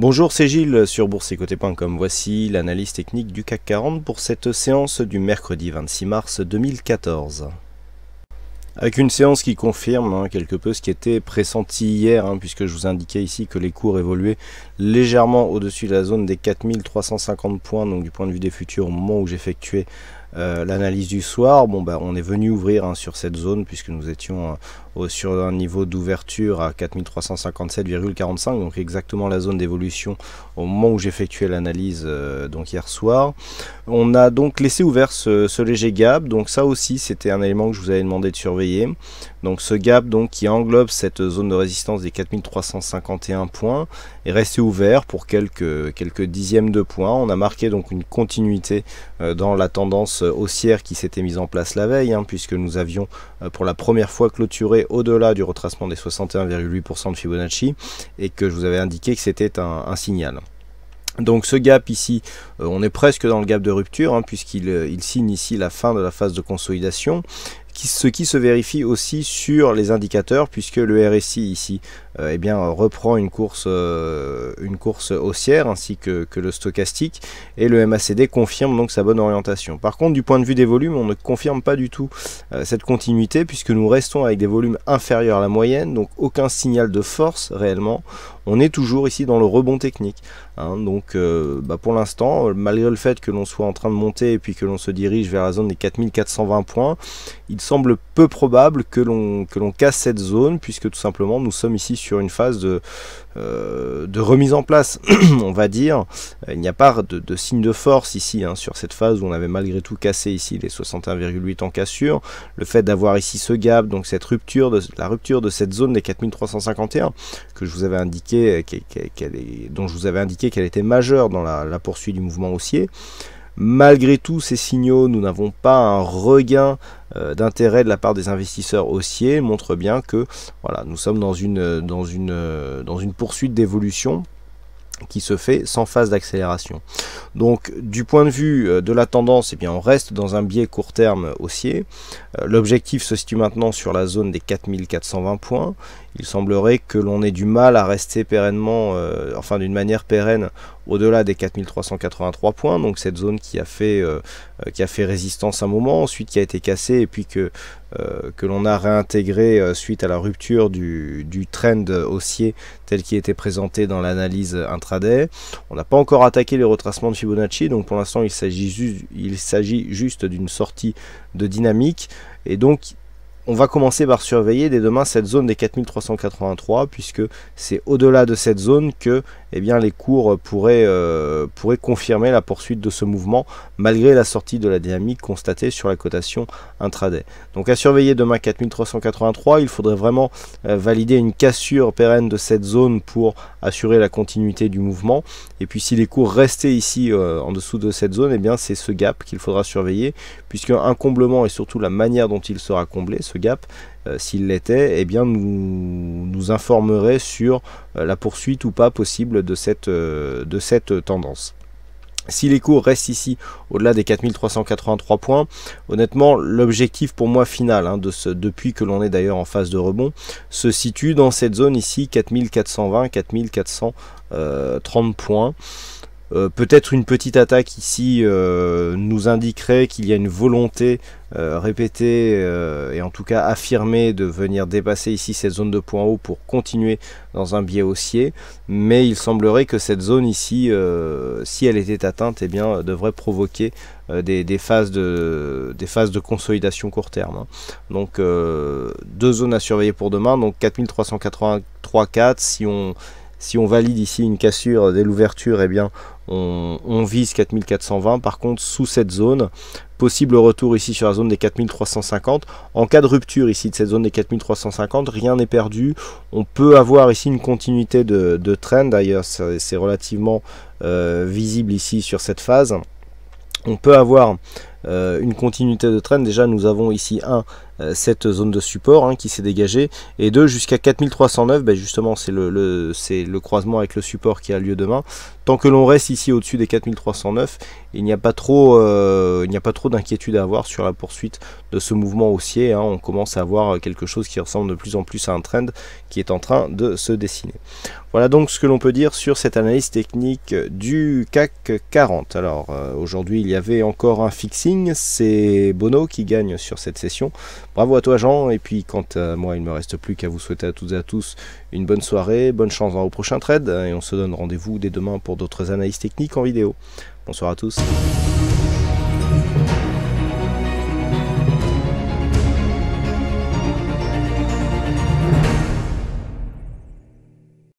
Bonjour, c'est Gilles sur comme Voici l'analyse technique du CAC 40 pour cette séance du mercredi 26 mars 2014. Avec une séance qui confirme hein, quelque peu ce qui était pressenti hier, hein, puisque je vous indiquais ici que les cours évoluaient légèrement au-dessus de la zone des 4350 points, donc du point de vue des futurs au moment où j'effectuais euh, l'analyse du soir, bon, ben, on est venu ouvrir hein, sur cette zone puisque nous étions euh, sur un niveau d'ouverture à 4357,45, donc exactement la zone d'évolution au moment où j'effectuais l'analyse euh, donc hier soir. On a donc laissé ouvert ce léger gap, donc ça aussi c'était un élément que je vous avais demandé de surveiller. Donc ce gap donc, qui englobe cette zone de résistance des 4351 points est resté ouvert pour quelques, quelques dixièmes de points. On a marqué donc une continuité euh, dans la tendance haussière qui s'était mise en place la veille, hein, puisque nous avions euh, pour la première fois clôturé au-delà du retracement des 61,8% de Fibonacci, et que je vous avais indiqué que c'était un, signal. Donc ce gap ici, euh, on est presque dans le gap de rupture, hein, puisqu'il signe ici la fin de la phase de consolidation ce qui se vérifie aussi sur les indicateurs, puisque le RSI ici euh, eh bien, reprend une course, euh, une course haussière ainsi que, que, le stochastique, et le MACD confirme donc sa bonne orientation. Par contre, du point de vue des volumes, on ne confirme pas du tout euh, cette continuité, puisque nous restons avec des volumes inférieurs à la moyenne, donc aucun signal de force réellement on est toujours ici dans le rebond technique. Hein. donc euh, bah, pour l'instant, malgré le fait que l'on soit en train de monter et puis que l'on se dirige vers la zone des 4420 points, il semble peu probable que l'on que l'on casse cette zone puisque tout simplement nous sommes ici sur une phase de, euh, de remise en place, on va dire. Il n'y a pas de, signe de force ici hein, sur cette phase où on avait malgré tout cassé ici les 61,8 en cassure. Le fait d'avoir ici ce gap, donc cette rupture de, la rupture de cette zone des 4351 que je vous avais indiqué euh, dont je vous avais indiqué qu'elle était majeure dans la, poursuite du mouvement haussier. Malgré tout ces signaux, nous n'avons pas un regain euh, d'intérêt de la part des investisseurs haussiers, montre bien que voilà, nous sommes dans une, dans une, dans une poursuite d'évolution qui se fait sans phase d'accélération. Donc du point de vue euh, de la tendance, eh bien, on reste dans un biais court terme haussier. L'objectif se situe maintenant sur la zone des 4420 points il semblerait que l'on ait du mal à rester pérennement, euh, enfin d'une manière pérenne, au-delà des 4383 points. Donc cette zone qui a fait, euh, euh, qui a fait résistance un moment, ensuite qui a été cassée et puis que, que l'on a réintégré suite à la rupture du, trend haussier tel qui était présenté dans l'analyse intraday. On n'a pas encore attaqué les retracements de Fibonacci, donc pour l'instant il s'agit juste d'une sortie de dynamique et donc on va commencer par surveiller dès demain cette zone des 4383 puisque c'est au-delà de cette zone que eh bien, les cours euh, pourraient, confirmer la poursuite de ce mouvement malgré la sortie de la dynamique constatée sur la cotation intraday. Donc à surveiller demain 4383, il faudrait vraiment euh, valider une cassure pérenne de cette zone pour assurer la continuité du mouvement. Et puis si les cours restaient ici euh, en dessous de cette zone, eh bien c'est ce gap qu'il faudra surveiller puisque un comblement et surtout la manière dont il sera comblé, ce gap, euh, s'il l'était, eh bien nous, nous informerait sur euh, la poursuite ou pas possible euh, de cette, tendance. Si les cours restent ici au-delà des 4383 points, honnêtement, l'objectif pour moi final, hein, de ce, depuis que l'on est d'ailleurs en phase de rebond, se situe dans cette zone ici, 4420, 4430 points. Euh, peut-être une petite attaque ici euh, nous indiquerait qu'il y a une volonté euh, répétée et en tout cas affirmée de venir dépasser ici cette zone de point haut pour continuer dans un biais haussier. Mais il semblerait que cette zone ici, si elle était atteinte, eh bien, devrait provoquer des, phases de, consolidation court terme. Hein. Donc deux zones à surveiller pour demain, donc 4383-4 si on si on valide ici une cassure dès l'ouverture, et eh bien on, vise 4420. Par contre, sous cette zone, possible retour ici sur la zone des 4350. En cas de rupture ici de cette zone des 4350, rien n'est perdu. On peut avoir ici une continuité de, trend. D'ailleurs, c'est relativement euh, visible ici sur cette phase. On peut avoir euh, une continuité de trend Déjà, nous avons ici, un, euh, cette zone de support hein, qui s'est dégagée, et 2, jusqu'à 4309, ben justement, c'est le, le, le croisement avec le support qui a lieu demain. Tant que l'on reste ici au-dessus des 4309, il n'y a pas trop, euh, il n'y a pas trop d'inquiétude à avoir sur la poursuite de ce mouvement haussier. Hein. On commence à voir quelque chose qui ressemble de plus en plus à un trend qui est en train de se dessiner. Voilà donc ce que l'on peut dire sur cette analyse technique du CAC 40. Alors aujourd'hui, il y avait encore un fixing c'est Bono qui gagne sur cette session. Bravo à toi Jean. Et puis quant à moi, il ne me reste plus qu'à vous souhaiter à toutes et à tous une bonne soirée, bonne chance dans vos prochains trades. Et on se donne rendez-vous dès demain pour d'autres analyses techniques en vidéo. Bonsoir à tous.